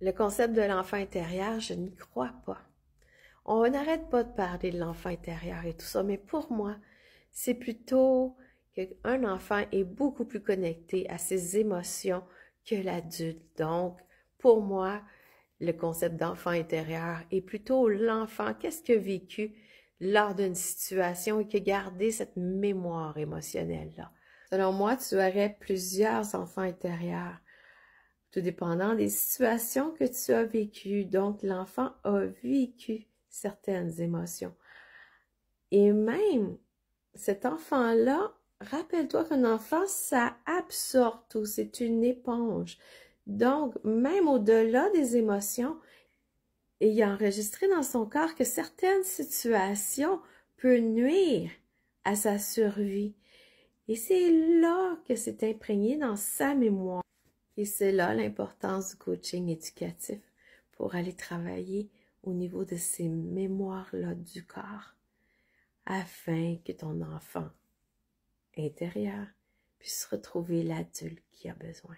Le concept de l'enfant intérieur, je n'y crois pas. On n'arrête pas de parler de l'enfant intérieur et tout ça, mais pour moi, c'est plutôt qu'un enfant est beaucoup plus connecté à ses émotions que l'adulte. Donc, pour moi, le concept d'enfant intérieur est plutôt l'enfant, qu'est-ce que a vécu lors d'une situation et que garder cette mémoire émotionnelle-là. Selon moi, tu aurais plusieurs enfants intérieurs tout dépendant des situations que tu as vécues. Donc, l'enfant a vécu certaines émotions. Et même, cet enfant-là, rappelle-toi qu'un enfant, ça absorbe tout, c'est une éponge. Donc, même au-delà des émotions, il a enregistré dans son corps que certaines situations peuvent nuire à sa survie. Et c'est là que c'est imprégné dans sa mémoire. Et c'est là l'importance du coaching éducatif pour aller travailler au niveau de ces mémoires-là du corps afin que ton enfant intérieur puisse retrouver l'adulte qui a besoin.